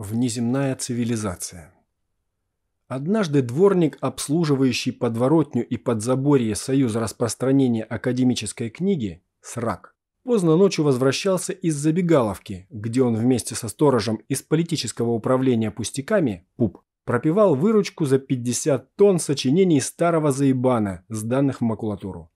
Внеземная цивилизация. Однажды дворник, обслуживающий подворотню и подзаборье Союза распространения академической книги, СРАК, поздно ночью возвращался из забегаловки, где он вместе со сторожем из политического управления пустяками, ПУП, пропивал выручку за 50 тонн сочинений старого заебана, сданных в макулатуру.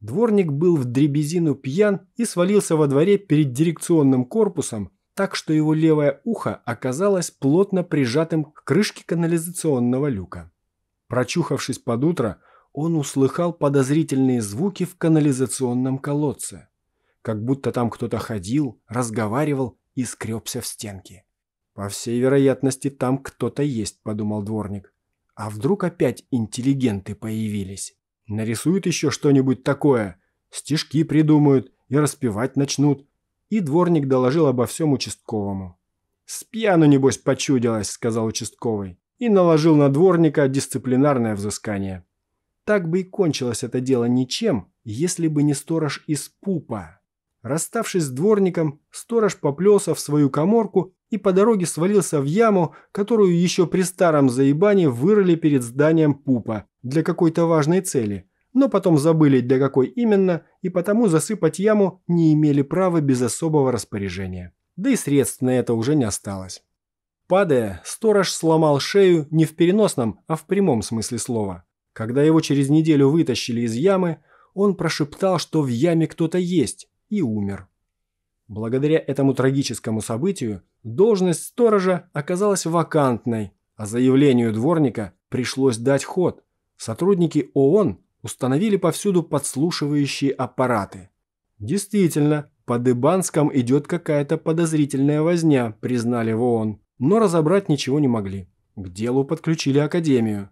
Дворник был в дребезину пьян и свалился во дворе перед дирекционным корпусом, так, что его левое ухо оказалось плотно прижатым к крышке канализационного люка. Прочухавшись под утро, он услыхал подозрительные звуки в канализационном колодце. Как будто там кто-то ходил, разговаривал и скребся в стенки. «По всей вероятности, там кто-то есть», — подумал дворник. «А вдруг опять интеллигенты появились? Нарисуют еще что-нибудь такое, стишки придумают и распевать начнут, и дворник доложил обо всем участковому. «С пьяну, небось, почудилось», — сказал участковый, и наложил на дворника дисциплинарное взыскание. Так бы и кончилось это дело ничем, если бы не сторож из пупа. Расставшись с дворником, сторож поплелся в свою коморку и по дороге свалился в яму, которую еще при старом заебании вырыли перед зданием пупа для какой-то важной цели – но потом забыли, для какой именно, и потому засыпать яму не имели права без особого распоряжения. Да и средств на это уже не осталось. Падая, сторож сломал шею не в переносном, а в прямом смысле слова. Когда его через неделю вытащили из ямы, он прошептал, что в яме кто-то есть, и умер. Благодаря этому трагическому событию должность сторожа оказалась вакантной, а заявлению дворника пришлось дать ход. Сотрудники ООН установили повсюду подслушивающие аппараты. Действительно, по Дебанском идет какая-то подозрительная возня, признали в ООН, но разобрать ничего не могли. К делу подключили Академию.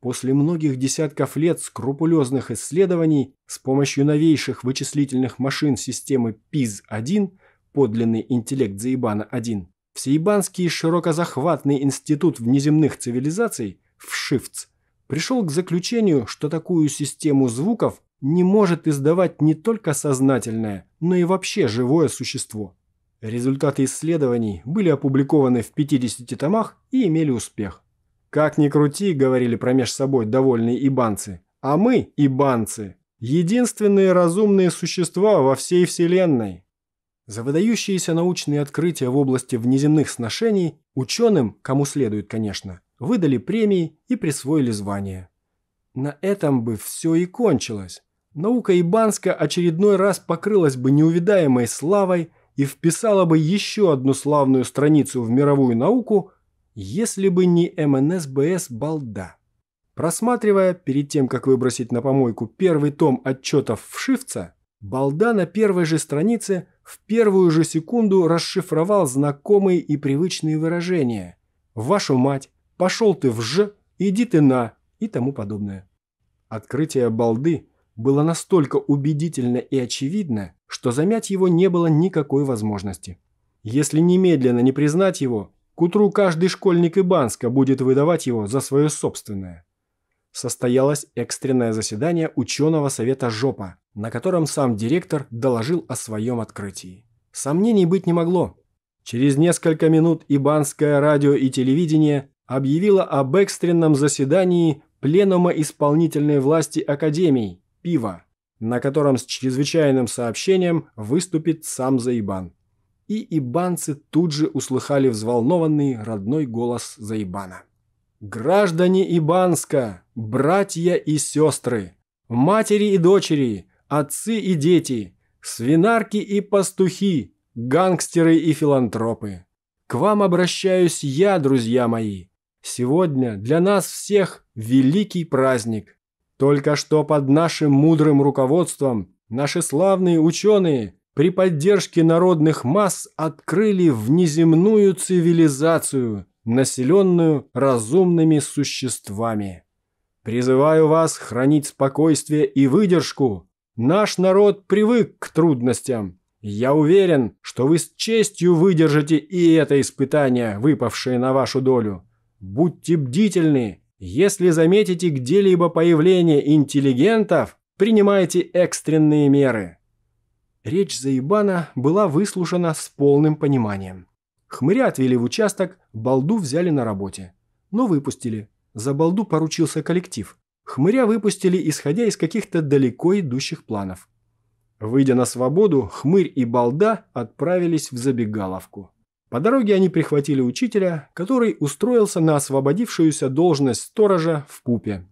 После многих десятков лет скрупулезных исследований с помощью новейших вычислительных машин системы ПИЗ-1, подлинный интеллект Заибана-1, Всеебанский широкозахватный институт внеземных цивилизаций, в Шифц пришел к заключению, что такую систему звуков не может издавать не только сознательное, но и вообще живое существо. Результаты исследований были опубликованы в 50 томах и имели успех. «Как ни крути», — говорили промеж собой довольные ибанцы, «а мы, ибанцы, единственные разумные существа во всей Вселенной». За выдающиеся научные открытия в области внеземных сношений ученым, кому следует, конечно, выдали премии и присвоили звания. На этом бы все и кончилось. Наука Ибанска очередной раз покрылась бы неувидаемой славой и вписала бы еще одну славную страницу в мировую науку, если бы не МНСБС «Балда». Просматривая, перед тем, как выбросить на помойку первый том отчетов вшивца, Балда на первой же странице в первую же секунду расшифровал знакомые и привычные выражения «Вашу мать», пошел ты в ж, иди ты на и тому подобное. Открытие балды было настолько убедительно и очевидно, что замять его не было никакой возможности. Если немедленно не признать его, к утру каждый школьник Ибанска будет выдавать его за свое собственное. Состоялось экстренное заседание ученого совета ЖОПа, на котором сам директор доложил о своем открытии. Сомнений быть не могло. Через несколько минут Ибанское радио и телевидение объявила об экстренном заседании Пленума исполнительной власти Академии «Пиво», на котором с чрезвычайным сообщением выступит сам Заибан. И ибанцы тут же услыхали взволнованный родной голос Заибана. «Граждане Ибанска, братья и сестры, матери и дочери, отцы и дети, свинарки и пастухи, гангстеры и филантропы, к вам обращаюсь я, друзья мои» Сегодня для нас всех великий праздник. Только что под нашим мудрым руководством наши славные ученые при поддержке народных масс открыли внеземную цивилизацию, населенную разумными существами. Призываю вас хранить спокойствие и выдержку. Наш народ привык к трудностям. Я уверен, что вы с честью выдержите и это испытание, выпавшее на вашу долю. Будьте бдительны. Если заметите где-либо появление интеллигентов, принимайте экстренные меры. Речь Заебана была выслушана с полным пониманием. Хмыря отвели в участок, балду взяли на работе. Но выпустили. За балду поручился коллектив. Хмыря выпустили, исходя из каких-то далеко идущих планов. Выйдя на свободу, хмырь и балда отправились в забегаловку. По дороге они прихватили учителя, который устроился на освободившуюся должность сторожа в Пупе.